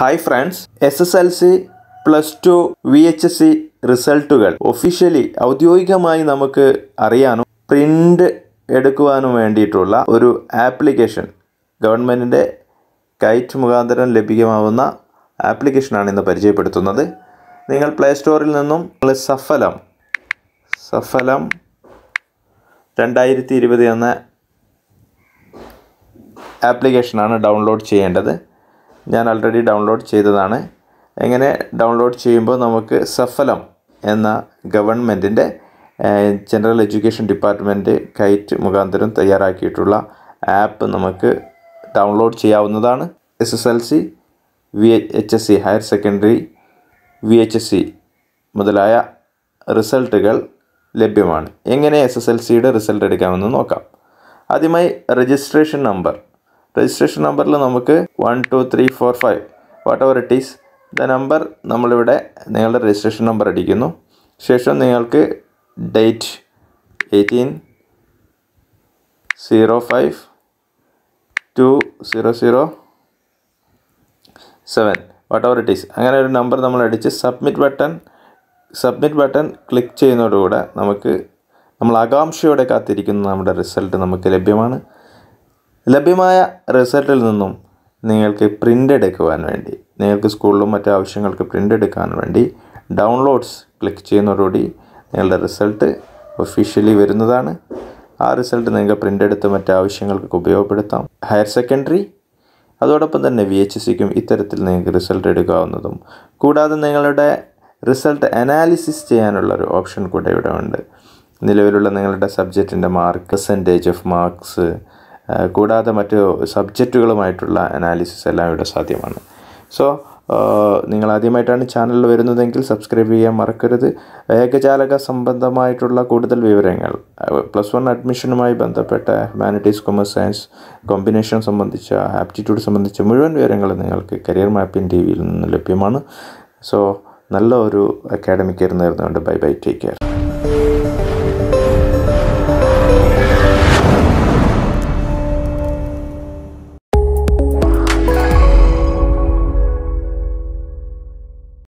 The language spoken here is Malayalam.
hi friends S S L C plus two V H S C റിസൾട്ടുകൾ ഒഫീഷ്യലി ഔദ്യോഗികമായി നമുക്ക് അറിയാനും പ്രിൻ്റ് എടുക്കുവാനും വേണ്ടിയിട്ടുള്ള ഒരു ആപ്ലിക്കേഷൻ ഗവൺമെൻറ്റിൻ്റെ കൈറ്റ് മുഖാന്തരം ലഭ്യമാവുന്ന ആപ്ലിക്കേഷനാണ് ഇന്ന് പരിചയപ്പെടുത്തുന്നത് നിങ്ങൾ പ്ലേ സ്റ്റോറിൽ നിന്നും സഫലം സഫലം രണ്ടായിരത്തി ഇരുപത് എന്ന ആപ്ലിക്കേഷനാണ് ഡൗൺലോഡ് ചെയ്യേണ്ടത് ഞാൻ ഓൾറെഡി ഡൗൺലോഡ് ചെയ്തതാണ് എങ്ങനെ ഡൗൺലോഡ് ചെയ്യുമ്പോൾ നമുക്ക് സഫലം എന്ന ഗവൺമെൻറ്റിൻ്റെ ജനറൽ എഡ്യൂക്കേഷൻ ഡിപ്പാർട്ട്മെൻറ്റ് കൈറ്റ് മുഖാന്തരം തയ്യാറാക്കിയിട്ടുള്ള ആപ്പ് നമുക്ക് ഡൗൺലോഡ് ചെയ്യാവുന്നതാണ് S S L C V H S C higher secondary V H S C മുതലായ റിസൾട്ടുകൾ ലഭ്യമാണ് എങ്ങനെ എസ് എസ് എൽ സിയുടെ റിസൾട്ട് എടുക്കാമെന്ന് നോക്കാം ആദ്യമായി രജിസ്ട്രേഷൻ നമ്പർ രജിസ്ട്രേഷൻ നമ്പറിൽ നമുക്ക് one two three four five whatever it is the number നമ്മളിവിടെ നിങ്ങളുടെ രജിസ്ട്രേഷൻ നമ്പർ അടിക്കുന്നു ശേഷം നിങ്ങൾക്ക് date eighteen zero five two zero zero seven whatever it is അങ്ങനെ ഒരു നമ്പർ നമ്മൾ അടിച്ച് submit button submit button click ചെയ്യുന്നതോടുകൂടെ നമുക്ക് നമ്മൾ ആകാംക്ഷയോടെ കാത്തിരിക്കുന്ന നമ്മുടെ റിസൾട്ട് നമുക്ക് ലഭ്യമാണ് ലഭ്യമായ റിസൾട്ടിൽ നിന്നും നിങ്ങൾക്ക് പ്രിൻ്റ് എടുക്കുവാൻ വേണ്ടി നിങ്ങൾക്ക് സ്കൂളിലും മറ്റു ആവശ്യങ്ങൾക്ക് പ്രിൻ്റ് എടുക്കാൻ വേണ്ടി ഡൗൺലോഡ്സ് ക്ലിക്ക് ചെയ്യുന്നതോടുകൂടി നിങ്ങളുടെ റിസൾട്ട് ഒഫീഷ്യലി വരുന്നതാണ് ആ റിസൾട്ട് നിങ്ങൾക്ക് പ്രിൻ്റ് എടുത്ത് മറ്റു ആവശ്യങ്ങൾക്ക് ഉപയോഗപ്പെടുത്താം ഹയർ സെക്കൻഡറി അതോടൊപ്പം തന്നെ വി എച്ച് സിക്കും ഇത്തരത്തിൽ നിങ്ങൾക്ക് റിസൾട്ട് എടുക്കാവുന്നതും കൂടാതെ നിങ്ങളുടെ റിസൾട്ട് അനാലിസിസ് ചെയ്യാനുള്ളൊരു ഓപ്ഷൻ കൂടെ ഇവിടെ ഉണ്ട് നിലവിലുള്ള നിങ്ങളുടെ സബ്ജക്റ്റിൻ്റെ മാർക്ക് പെർസെൻറ്റേജ് ഓഫ് മാർക്സ് കൂടാതെ മറ്റ് സബ്ജക്റ്റുകളുമായിട്ടുള്ള അനാലിസിസ് എല്ലാം ഇവിടെ സാധ്യമാണ് സോ നിങ്ങൾ ആദ്യമായിട്ടാണ് ചാനലിൽ വരുന്നതെങ്കിൽ സബ്സ്ക്രൈബ് ചെയ്യാൻ മറക്കരുത് ഏകജാലക സംബന്ധമായിട്ടുള്ള കൂടുതൽ വിവരങ്ങൾ പ്ലസ് വൺ അഡ്മിഷനുമായി ബന്ധപ്പെട്ട ഹ്യൂമാനിറ്റീസ് കൊമേഴ്സ് സയൻസ് കോമ്പിനേഷൻ സംബന്ധിച്ച ആപ്റ്റിറ്റ്യൂഡ് സംബന്ധിച്ച മുഴുവൻ വിവരങ്ങളും നിങ്ങൾക്ക് കരിയർ മാപ്പിൻ ടി വിയിൽ നിന്ന് ലഭ്യമാണ് സോ നല്ല ഒരു academic year bye bye take care